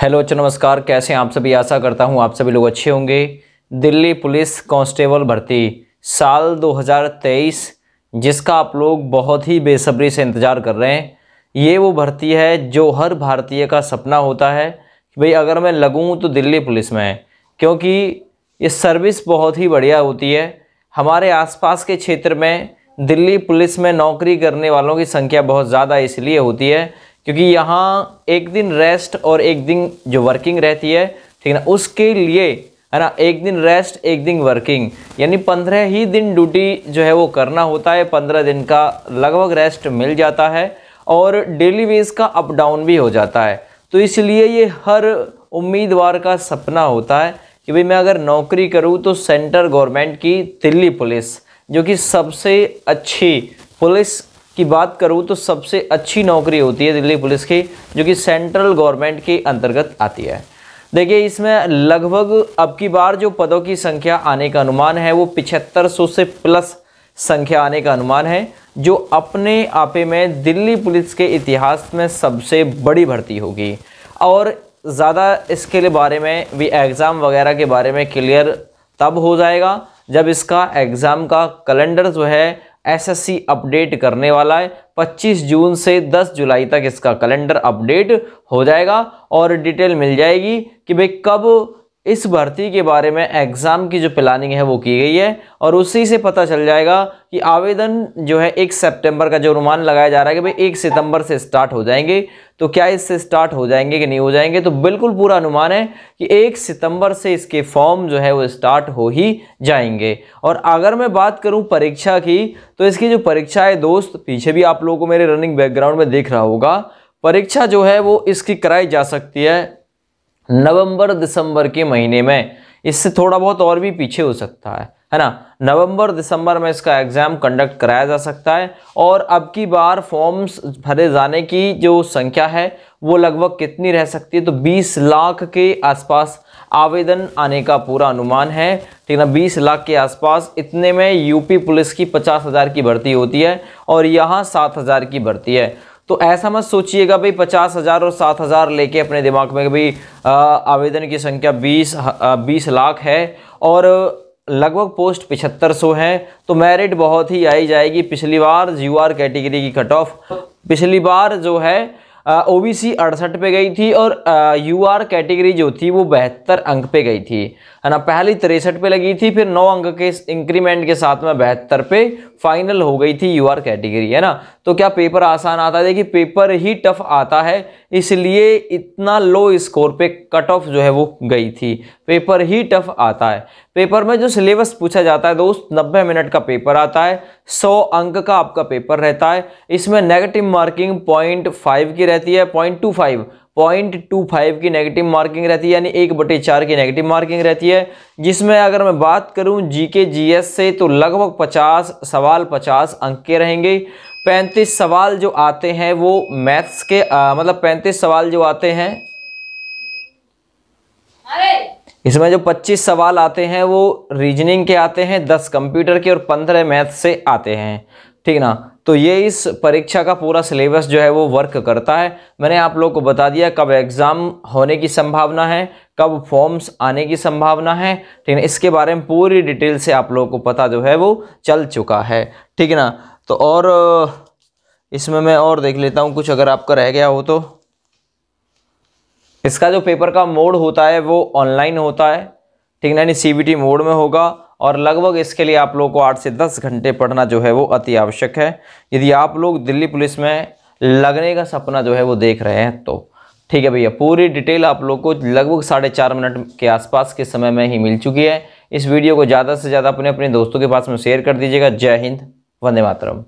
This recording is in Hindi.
हेलो अच्छा नमस्कार कैसे हैं आप सभी आशा करता हूं आप सभी लोग अच्छे होंगे दिल्ली पुलिस कांस्टेबल भर्ती साल 2023 जिसका आप लोग बहुत ही बेसब्री से इंतज़ार कर रहे हैं ये वो भर्ती है जो हर भारतीय का सपना होता है कि भाई अगर मैं लगूँ तो दिल्ली पुलिस में क्योंकि ये सर्विस बहुत ही बढ़िया होती है हमारे आस के क्षेत्र में दिल्ली पुलिस में नौकरी करने वालों की संख्या बहुत ज़्यादा इसलिए होती है क्योंकि यहाँ एक दिन रेस्ट और एक दिन जो वर्किंग रहती है ठीक है ना उसके लिए है ना एक दिन रेस्ट एक दिन वर्किंग यानी पंद्रह ही दिन ड्यूटी जो है वो करना होता है पंद्रह दिन का लगभग रेस्ट मिल जाता है और डेली वेज का अप डाउन भी हो जाता है तो इसलिए ये हर उम्मीदवार का सपना होता है कि भाई मैं अगर नौकरी करूँ तो सेंटर गवर्नमेंट की दिल्ली पुलिस जो कि सबसे अच्छी पुलिस की बात करूँ तो सबसे अच्छी नौकरी होती है दिल्ली पुलिस की जो कि सेंट्रल गवर्नमेंट के अंतर्गत आती है देखिए इसमें लगभग अब की बार जो पदों की संख्या आने का अनुमान है वो पिछहत्तर से प्लस संख्या आने का अनुमान है जो अपने आपे में दिल्ली पुलिस के इतिहास में सबसे बड़ी भर्ती होगी और ज़्यादा इसके लिए बारे में भी एग्ज़ाम वगैरह के बारे में क्लियर तब हो जाएगा जब इसका एग्ज़ाम का कैलेंडर जो है एसएससी अपडेट करने वाला है 25 जून से 10 जुलाई तक इसका कैलेंडर अपडेट हो जाएगा और डिटेल मिल जाएगी कि भाई कब इस भर्ती के बारे में एग्ज़ाम की जो प्लानिंग है वो की गई है और उसी से पता चल जाएगा कि आवेदन जो है एक सितंबर का जो अनुमान लगाया जा रहा है कि भाई एक सितंबर से स्टार्ट हो जाएंगे तो क्या इससे स्टार्ट हो जाएंगे कि नहीं हो जाएंगे तो बिल्कुल पूरा अनुमान है कि एक सितंबर से इसके फॉर्म जो है वो स्टार्ट हो ही जाएंगे और अगर मैं बात करूँ परीक्षा की तो इसकी जो परीक्षा है दोस्त पीछे भी आप लोगों को मेरे रनिंग बैकग्राउंड में देख रहा होगा परीक्षा जो है वो इसकी कराई जा सकती है नवंबर दिसंबर के महीने में इससे थोड़ा बहुत और भी पीछे हो सकता है है ना नवंबर दिसंबर में इसका एग्ज़ाम कंडक्ट कराया जा सकता है और अब की बार फॉर्म्स भरे जाने की जो संख्या है वो लगभग कितनी रह सकती है तो 20 लाख के आसपास आवेदन आने का पूरा अनुमान है ठीक ना 20 लाख के आसपास इतने में यूपी पुलिस की पचास हज़ार की भर्ती होती है और यहाँ सात हज़ार की भर्ती है तो ऐसा मत सोचिएगा भाई पचास हज़ार और सात हज़ार लेके अपने दिमाग में भाई आवेदन की संख्या बीस बीस लाख है और लगभग पोस्ट पिछहत्तर सौ है तो मेरिट बहुत ही आई जाएगी पिछली बार जीवार कैटेगरी की कट ऑफ पिछली बार जो है ओबीसी अड़सठ पे गई थी और यूआर कैटेगरी जो थी वो बहत्तर अंक पे गई थी है ना पहली तिरसठ पे लगी थी फिर नौ अंक के इंक्रीमेंट के साथ में बहत्तर पे फाइनल हो गई थी यूआर कैटेगरी है ना तो क्या पेपर आसान आता है देखिए पेपर ही टफ आता है इसलिए इतना लो स्कोर पे कट ऑफ जो है वो गई थी पेपर ही टफ आता है पेपर में जो सिलेबस पूछा जाता है दोस्त नब्बे मिनट का पेपर आता है सौ अंक का आपका पेपर रहता है इसमें नेगेटिव मार्किंग पॉइंट फाइव की रहती है point two five point two five की नेगेटिव मार्किंग रहती है यानी एक बटे चार की नेगेटिव मार्किंग रहती है जिसमें अगर मैं बात करूं जीके जीएस से तो लगभग पचास सवाल पचास अंक के रहेंगे पैंतीस सवाल जो आते हैं वो मैथ्स के आ, मतलब पैंतीस सवाल जो आते हैं इसमें जो 25 सवाल आते हैं वो रीजनिंग के आते हैं 10 कंप्यूटर के और 15 मैथ से आते हैं ठीक ना तो ये इस परीक्षा का पूरा सिलेबस जो है वो वर्क करता है मैंने आप लोग को बता दिया कब एग्ज़ाम होने की संभावना है कब फॉर्म्स आने की संभावना है ठीक है इसके बारे में पूरी डिटेल से आप लोगों को पता जो है वो चल चुका है ठीक है ना तो और इसमें मैं और देख लेता हूँ कुछ अगर आपका रह गया हो तो इसका जो पेपर का मोड होता है वो ऑनलाइन होता है ठीक है ना यानी सी मोड में होगा और लगभग इसके लिए आप लोग को आठ से दस घंटे पढ़ना जो है वो अति आवश्यक है यदि आप लोग दिल्ली पुलिस में लगने का सपना जो है वो देख रहे हैं तो ठीक है भैया पूरी डिटेल आप लोग को लगभग साढ़े चार मिनट के आसपास के समय में ही मिल चुकी है इस वीडियो को ज़्यादा से ज़्यादा अपने अपने दोस्तों के पास में शेयर कर दीजिएगा जय हिंद वंदे मातरम